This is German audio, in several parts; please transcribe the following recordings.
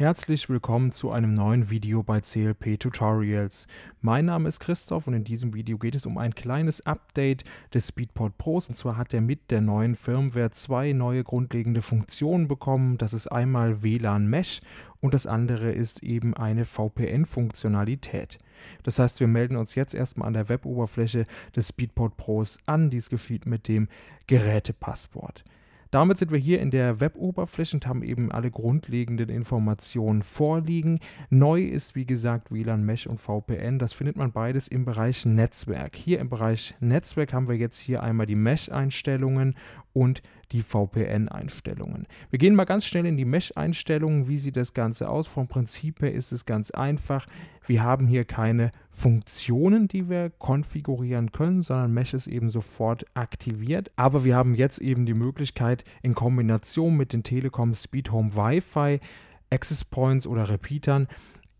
Herzlich willkommen zu einem neuen Video bei CLP Tutorials. Mein Name ist Christoph und in diesem Video geht es um ein kleines Update des Speedport Pros. Und zwar hat er mit der neuen Firmware zwei neue grundlegende Funktionen bekommen. Das ist einmal WLAN Mesh und das andere ist eben eine VPN-Funktionalität. Das heißt, wir melden uns jetzt erstmal an der Web-Oberfläche des Speedport Pros an. Dies geschieht mit dem Gerätepasswort. Damit sind wir hier in der Web-Oberfläche und haben eben alle grundlegenden Informationen vorliegen. Neu ist wie gesagt WLAN Mesh und VPN. Das findet man beides im Bereich Netzwerk. Hier im Bereich Netzwerk haben wir jetzt hier einmal die Mesh-Einstellungen und die die VPN-Einstellungen. Wir gehen mal ganz schnell in die Mesh-Einstellungen. Wie sieht das Ganze aus? Vom Prinzip her ist es ganz einfach. Wir haben hier keine Funktionen, die wir konfigurieren können, sondern Mesh ist eben sofort aktiviert. Aber wir haben jetzt eben die Möglichkeit, in Kombination mit den Telekom Speed Home Wi-Fi Access Points oder Repeatern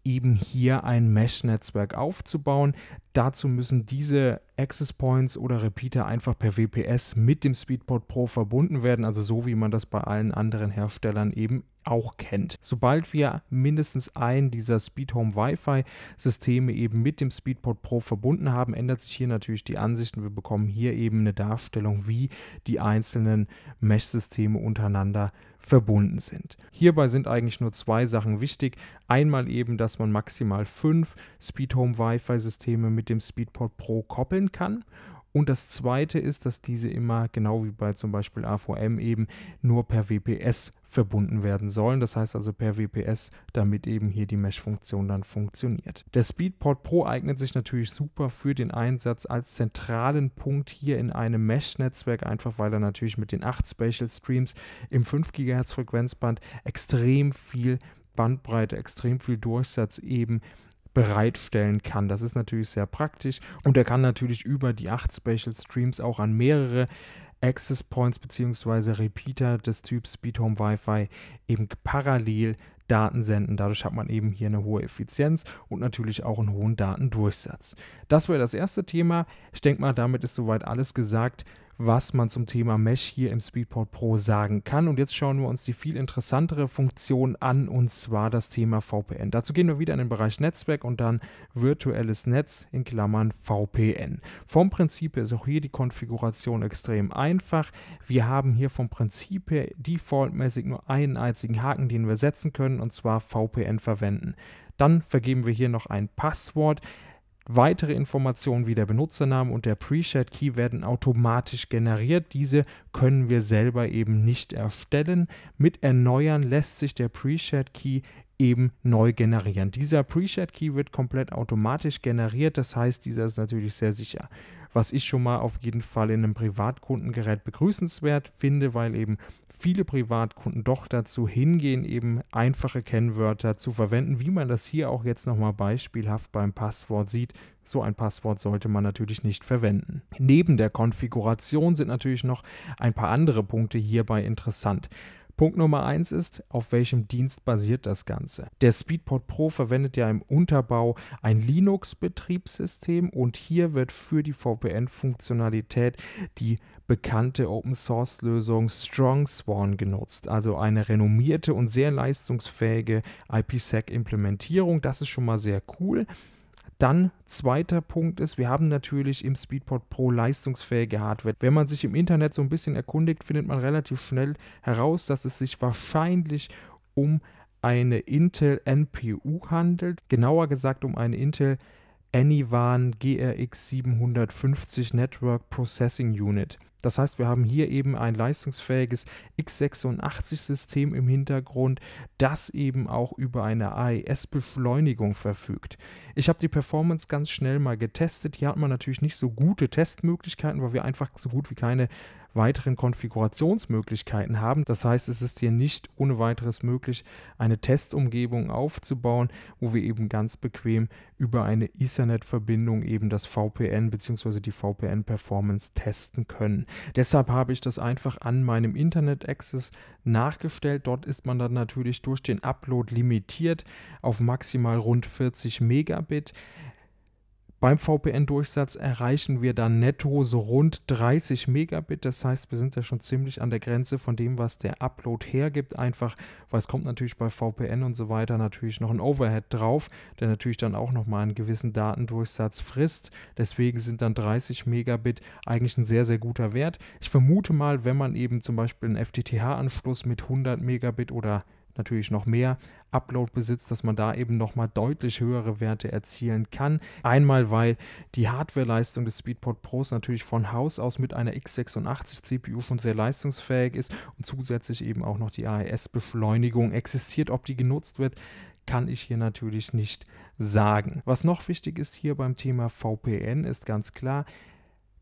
eben hier ein Mesh-Netzwerk aufzubauen. Dazu müssen diese Access Points oder Repeater einfach per WPS mit dem Speedport Pro verbunden werden, also so wie man das bei allen anderen Herstellern eben auch kennt. Sobald wir mindestens ein dieser Speedhome Wi-Fi Systeme eben mit dem Speedport Pro verbunden haben, ändert sich hier natürlich die Ansicht und wir bekommen hier eben eine Darstellung, wie die einzelnen Mesh-Systeme untereinander verbunden sind. Hierbei sind eigentlich nur zwei Sachen wichtig. Einmal eben, dass man maximal fünf Speedhome Wi-Fi Systeme mit dem Speedport Pro koppeln kann. Und das zweite ist, dass diese immer, genau wie bei zum Beispiel AVM eben, nur per WPS verbunden werden sollen. Das heißt also per WPS, damit eben hier die Mesh-Funktion dann funktioniert. Der Speedport Pro eignet sich natürlich super für den Einsatz als zentralen Punkt hier in einem Mesh-Netzwerk, einfach weil er natürlich mit den 8 Spatial Streams im 5 GHz Frequenzband extrem viel Bandbreite, extrem viel Durchsatz eben bereitstellen kann. Das ist natürlich sehr praktisch und er kann natürlich über die acht Special Streams auch an mehrere Access Points bzw. Repeater des Typs Speed Home Wi-Fi eben parallel Daten senden. Dadurch hat man eben hier eine hohe Effizienz und natürlich auch einen hohen Datendurchsatz. Das wäre das erste Thema. Ich denke mal, damit ist soweit alles gesagt was man zum Thema Mesh hier im Speedport Pro sagen kann. Und jetzt schauen wir uns die viel interessantere Funktion an, und zwar das Thema VPN. Dazu gehen wir wieder in den Bereich Netzwerk und dann virtuelles Netz in Klammern VPN. Vom Prinzip her ist auch hier die Konfiguration extrem einfach. Wir haben hier vom Prinzip her defaultmäßig nur einen einzigen Haken, den wir setzen können, und zwar VPN verwenden. Dann vergeben wir hier noch ein Passwort. Weitere Informationen wie der Benutzernamen und der pre Key werden automatisch generiert. Diese können wir selber eben nicht erstellen. Mit Erneuern lässt sich der pre Key eben neu generieren. Dieser pre Key wird komplett automatisch generiert. Das heißt, dieser ist natürlich sehr sicher was ich schon mal auf jeden Fall in einem Privatkundengerät begrüßenswert finde, weil eben viele Privatkunden doch dazu hingehen, eben einfache Kennwörter zu verwenden, wie man das hier auch jetzt nochmal beispielhaft beim Passwort sieht. So ein Passwort sollte man natürlich nicht verwenden. Neben der Konfiguration sind natürlich noch ein paar andere Punkte hierbei interessant. Punkt Nummer eins ist, auf welchem Dienst basiert das Ganze? Der Speedport Pro verwendet ja im Unterbau ein Linux-Betriebssystem und hier wird für die VPN-Funktionalität die bekannte Open-Source-Lösung StrongSwan genutzt, also eine renommierte und sehr leistungsfähige IPsec-Implementierung. Das ist schon mal sehr cool. Dann zweiter Punkt ist, wir haben natürlich im Speedpod Pro leistungsfähige Hardware. Wenn man sich im Internet so ein bisschen erkundigt, findet man relativ schnell heraus, dass es sich wahrscheinlich um eine Intel NPU handelt, genauer gesagt um eine Intel Anyvan GRX 750 Network Processing Unit. Das heißt, wir haben hier eben ein leistungsfähiges x86-System im Hintergrund, das eben auch über eine AES-Beschleunigung verfügt. Ich habe die Performance ganz schnell mal getestet. Hier hat man natürlich nicht so gute Testmöglichkeiten, weil wir einfach so gut wie keine weiteren Konfigurationsmöglichkeiten haben. Das heißt, es ist hier nicht ohne weiteres möglich, eine Testumgebung aufzubauen, wo wir eben ganz bequem über eine Ethernet-Verbindung eben das VPN bzw. die VPN-Performance testen können. Deshalb habe ich das einfach an meinem Internet Access nachgestellt. Dort ist man dann natürlich durch den Upload limitiert auf maximal rund 40 Megabit. Beim VPN-Durchsatz erreichen wir dann netto so rund 30 Megabit. Das heißt, wir sind ja schon ziemlich an der Grenze von dem, was der Upload hergibt. Einfach, weil es kommt natürlich bei VPN und so weiter natürlich noch ein Overhead drauf, der natürlich dann auch nochmal einen gewissen Datendurchsatz frisst. Deswegen sind dann 30 Megabit eigentlich ein sehr, sehr guter Wert. Ich vermute mal, wenn man eben zum Beispiel einen FTTH-Anschluss mit 100 Megabit oder natürlich noch mehr Upload besitzt, dass man da eben nochmal deutlich höhere Werte erzielen kann. Einmal, weil die Hardwareleistung des SpeedPod Pros natürlich von Haus aus mit einer x86 CPU schon sehr leistungsfähig ist und zusätzlich eben auch noch die AES-Beschleunigung existiert. Ob die genutzt wird, kann ich hier natürlich nicht sagen. Was noch wichtig ist hier beim Thema VPN ist ganz klar,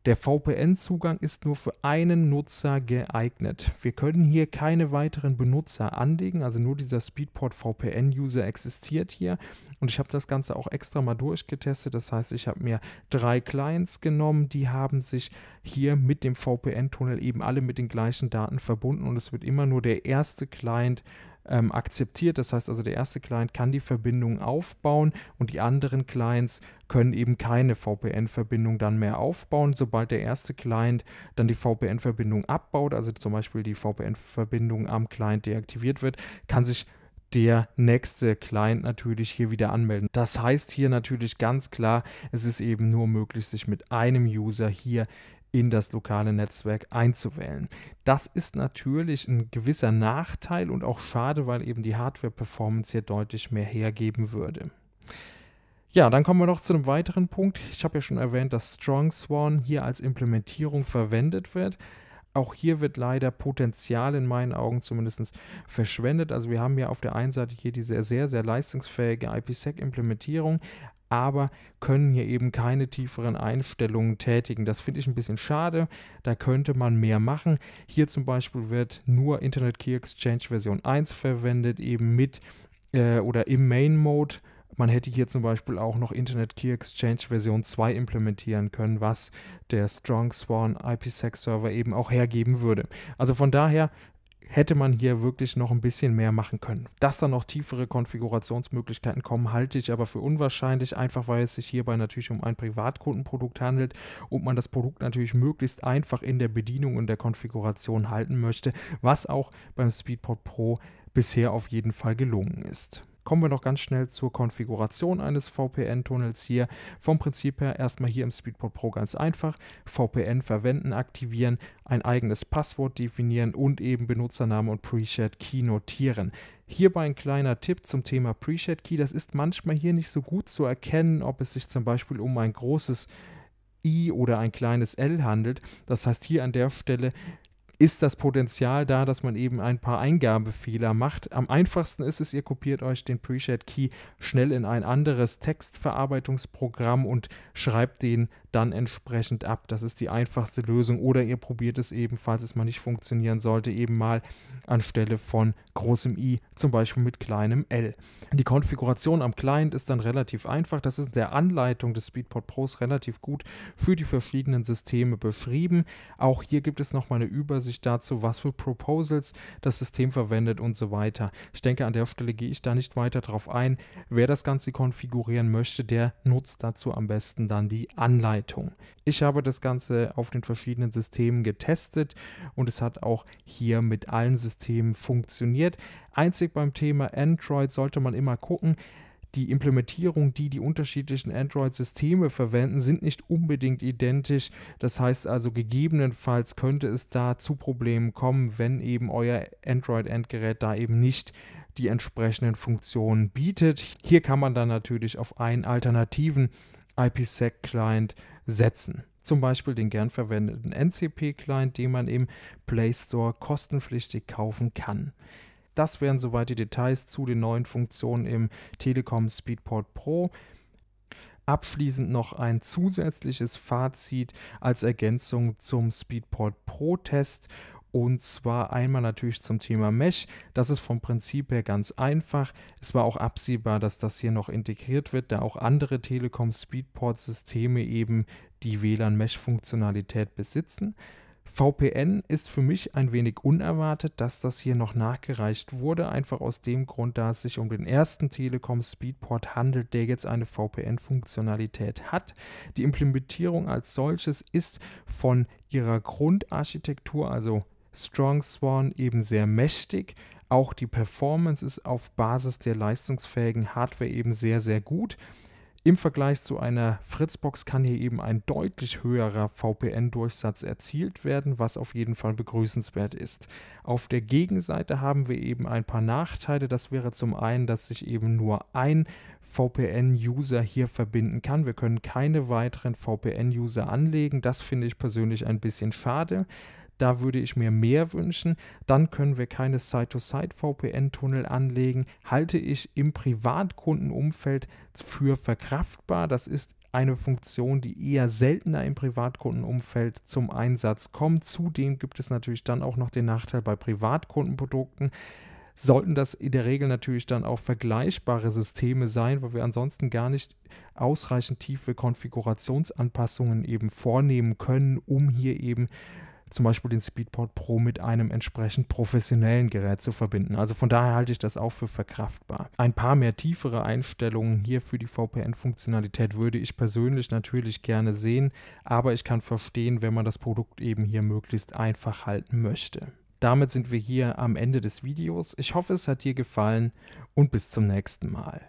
der VPN-Zugang ist nur für einen Nutzer geeignet. Wir können hier keine weiteren Benutzer anlegen, also nur dieser Speedport VPN-User existiert hier. Und ich habe das Ganze auch extra mal durchgetestet. Das heißt, ich habe mir drei Clients genommen, die haben sich hier mit dem VPN-Tunnel eben alle mit den gleichen Daten verbunden und es wird immer nur der erste Client ähm, akzeptiert. Das heißt also, der erste Client kann die Verbindung aufbauen und die anderen Clients können eben keine VPN-Verbindung dann mehr aufbauen. Sobald der erste Client dann die VPN-Verbindung abbaut, also zum Beispiel die VPN-Verbindung am Client deaktiviert wird, kann sich der nächste Client natürlich hier wieder anmelden. Das heißt hier natürlich ganz klar, es ist eben nur möglich, sich mit einem User hier in das lokale Netzwerk einzuwählen. Das ist natürlich ein gewisser Nachteil und auch schade, weil eben die Hardware-Performance hier deutlich mehr hergeben würde. Ja, dann kommen wir noch zu einem weiteren Punkt. Ich habe ja schon erwähnt, dass Strong Swan hier als Implementierung verwendet wird. Auch hier wird leider Potenzial in meinen Augen zumindest verschwendet. Also wir haben ja auf der einen Seite hier diese sehr, sehr leistungsfähige IPsec-Implementierung, aber können hier eben keine tieferen Einstellungen tätigen. Das finde ich ein bisschen schade. Da könnte man mehr machen. Hier zum Beispiel wird nur Internet Key Exchange Version 1 verwendet, eben mit äh, oder im Main Mode man hätte hier zum Beispiel auch noch Internet Key Exchange Version 2 implementieren können, was der Strong Swan IPsec Server eben auch hergeben würde. Also von daher hätte man hier wirklich noch ein bisschen mehr machen können. Dass da noch tiefere Konfigurationsmöglichkeiten kommen, halte ich aber für unwahrscheinlich, einfach weil es sich hierbei natürlich um ein Privatkundenprodukt handelt und man das Produkt natürlich möglichst einfach in der Bedienung und der Konfiguration halten möchte, was auch beim Speedport Pro bisher auf jeden Fall gelungen ist. Kommen wir noch ganz schnell zur Konfiguration eines VPN-Tunnels hier. Vom Prinzip her erstmal hier im Speedport Pro ganz einfach. VPN verwenden, aktivieren, ein eigenes Passwort definieren und eben Benutzername und Pre-Shared Key notieren. Hierbei ein kleiner Tipp zum Thema Pre-Shared Key. Das ist manchmal hier nicht so gut zu erkennen, ob es sich zum Beispiel um ein großes I oder ein kleines L handelt. Das heißt, hier an der Stelle ist das Potenzial da, dass man eben ein paar Eingabefehler macht. Am einfachsten ist es, ihr kopiert euch den Preset Key schnell in ein anderes Textverarbeitungsprogramm und schreibt den dann entsprechend ab. Das ist die einfachste Lösung. Oder ihr probiert es eben, falls es mal nicht funktionieren sollte, eben mal anstelle von großem i, zum Beispiel mit kleinem l. Die Konfiguration am Client ist dann relativ einfach. Das ist in der Anleitung des Speedport Pros relativ gut für die verschiedenen Systeme beschrieben. Auch hier gibt es nochmal eine Übersicht dazu, was für Proposals das System verwendet und so weiter. Ich denke, an der Stelle gehe ich da nicht weiter drauf ein. Wer das Ganze konfigurieren möchte, der nutzt dazu am besten dann die Anleitung. Anleitung. Ich habe das Ganze auf den verschiedenen Systemen getestet und es hat auch hier mit allen Systemen funktioniert. Einzig beim Thema Android sollte man immer gucken, die Implementierung, die die unterschiedlichen Android-Systeme verwenden, sind nicht unbedingt identisch. Das heißt also, gegebenenfalls könnte es da zu Problemen kommen, wenn eben euer Android-Endgerät da eben nicht die entsprechenden Funktionen bietet. Hier kann man dann natürlich auf einen alternativen IPsec-Client setzen. Zum Beispiel den gern verwendeten NCP-Client, den man im Play Store kostenpflichtig kaufen kann. Das wären soweit die Details zu den neuen Funktionen im Telekom Speedport Pro. Abschließend noch ein zusätzliches Fazit als Ergänzung zum Speedport Pro Test und zwar einmal natürlich zum Thema Mesh. Das ist vom Prinzip her ganz einfach. Es war auch absehbar, dass das hier noch integriert wird, da auch andere Telekom Speedport-Systeme eben die WLAN-Mesh-Funktionalität besitzen. VPN ist für mich ein wenig unerwartet, dass das hier noch nachgereicht wurde, einfach aus dem Grund, da es sich um den ersten Telekom Speedport handelt, der jetzt eine VPN-Funktionalität hat. Die Implementierung als solches ist von ihrer Grundarchitektur, also Strong Swan eben sehr mächtig. Auch die Performance ist auf Basis der leistungsfähigen Hardware eben sehr, sehr gut. Im Vergleich zu einer Fritzbox kann hier eben ein deutlich höherer VPN-Durchsatz erzielt werden, was auf jeden Fall begrüßenswert ist. Auf der Gegenseite haben wir eben ein paar Nachteile. Das wäre zum einen, dass sich eben nur ein VPN-User hier verbinden kann. Wir können keine weiteren VPN-User anlegen. Das finde ich persönlich ein bisschen schade. Da würde ich mir mehr wünschen. Dann können wir keine Side-to-Side-VPN-Tunnel anlegen. Halte ich im Privatkundenumfeld für verkraftbar. Das ist eine Funktion, die eher seltener im Privatkundenumfeld zum Einsatz kommt. Zudem gibt es natürlich dann auch noch den Nachteil bei Privatkundenprodukten sollten das in der Regel natürlich dann auch vergleichbare Systeme sein, weil wir ansonsten gar nicht ausreichend tiefe Konfigurationsanpassungen eben vornehmen können, um hier eben zum Beispiel den Speedport Pro mit einem entsprechend professionellen Gerät zu verbinden. Also von daher halte ich das auch für verkraftbar. Ein paar mehr tiefere Einstellungen hier für die VPN-Funktionalität würde ich persönlich natürlich gerne sehen, aber ich kann verstehen, wenn man das Produkt eben hier möglichst einfach halten möchte. Damit sind wir hier am Ende des Videos. Ich hoffe, es hat dir gefallen und bis zum nächsten Mal.